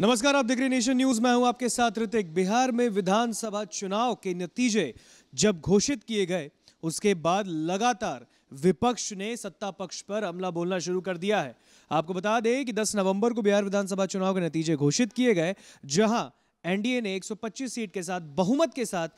नमस्कार आप दिख रहे नेशन न्यूज मैं हूं आपके साथ ऋतिक बिहार में विधानसभा चुनाव के नतीजे जब घोषित किए गए उसके बाद लगातार विपक्ष ने सत्ता पक्ष पर हमला बोलना शुरू कर दिया है आपको बता दें कि 10 नवंबर को बिहार विधानसभा चुनाव के नतीजे घोषित किए गए जहां एनडीए ने 125 सीट के साथ बहुमत के साथ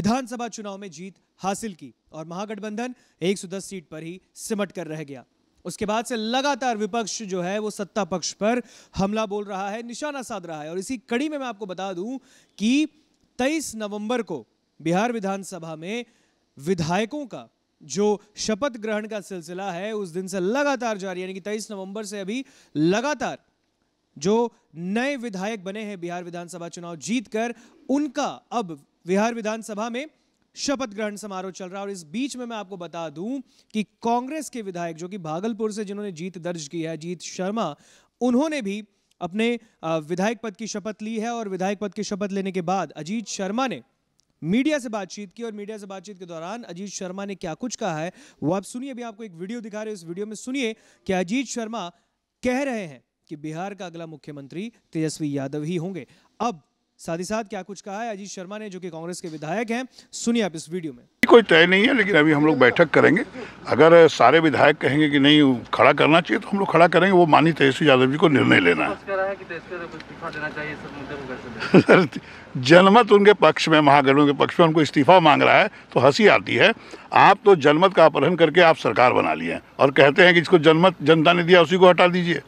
विधानसभा चुनाव में जीत हासिल की और महागठबंधन 110 सीट पर ही सिमट कर रह गया उसके बाद से लगातार विपक्ष जो है वो सत्ता पक्ष पर हमला बोल रहा है निशाना साध रहा है और इसी कड़ी में मैं आपको बता दूं कि 23 नवंबर को बिहार विधानसभा में विधायकों का जो शपथ ग्रहण का सिलसिला है उस दिन से लगातार जारी यानी कि तेईस नवंबर से अभी लगातार जो नए विधायक बने हैं बिहार विधानसभा चुनाव जीतकर उनका अब बिहार विधानसभा में शपथ ग्रहण समारोह चल रहा है और इस बीच में मैं आपको बता दूं कि कांग्रेस के विधायक जो कि भागलपुर से जिन्होंने जीत दर्ज की है जीत शर्मा उन्होंने भी अपने विधायक पद की शपथ ली है और विधायक पद की शपथ लेने के बाद अजीत शर्मा ने मीडिया से बातचीत की और मीडिया से बातचीत के दौरान अजीत शर्मा ने क्या कुछ कहा है वो आप सुनिए अभी आपको एक वीडियो दिखा रहे हैं इस वीडियो में सुनिए कि अजीत शर्मा कह रहे हैं कि बिहार का अगला मुख्यमंत्री तेजस्वी यादव ही होंगे अब साथ ही साथ क्या कुछ कहा है अजीत शर्मा ने जो कि कांग्रेस के विधायक हैं सुनिए आप इस वीडियो में कोई तय नहीं है लेकिन अभी हम लोग बैठक करेंगे अगर सारे विधायक कहेंगे कि नहीं खड़ा करना चाहिए तो हम लोग खड़ा करेंगे वो मानी तेजस्वी यादव जी को निर्णय लेना है सर जनमत उनके पक्ष में महागठबंधन के पक्ष में उनको इस्तीफा मांग रहा है तो हंसी आती है आप तो जनमत का अपहरण करके आप सरकार बना लिए और कहते हैं कि जिसको जनमत जनता ने दिया उसी को हटा दीजिए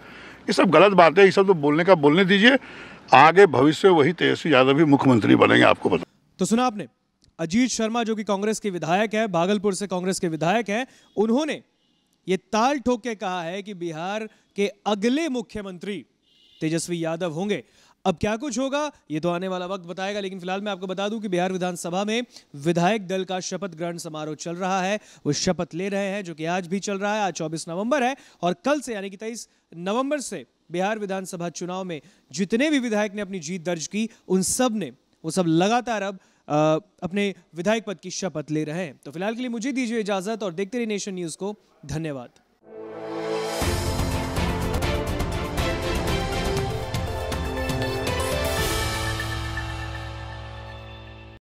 ये सब गलत बात है ये सब तो बोलने का बोलने दीजिए आगे भविष्य वही तेजस्वी यादव ही मुख्यमंत्री बनेंगे आपको बता तो सुना आपने अजीत शर्मा जो कि कांग्रेस के विधायक है भागलपुर से कांग्रेस के विधायक हैं उन्होंने ये ताल ठोक के कहा है कि बिहार के अगले मुख्यमंत्री तेजस्वी यादव होंगे अब क्या कुछ होगा ये तो आने वाला वक्त बताएगा लेकिन फिलहाल मैं आपको बता दूं कि बिहार विधानसभा में विधायक दल का शपथ ग्रहण समारोह चल रहा है वो शपथ ले रहे हैं जो कि आज भी चल रहा है आज चौबीस नवंबर है और कल से यानी कि तेईस नवंबर से बिहार विधानसभा चुनाव में जितने भी विधायक ने अपनी जीत दर्ज की उन सब ने वो सब लगातार अब अपने विधायक पद की शपथ ले रहे हैं तो फिलहाल के लिए मुझे दीजिए इजाजत और देखते रहिए नेशन न्यूज को धन्यवाद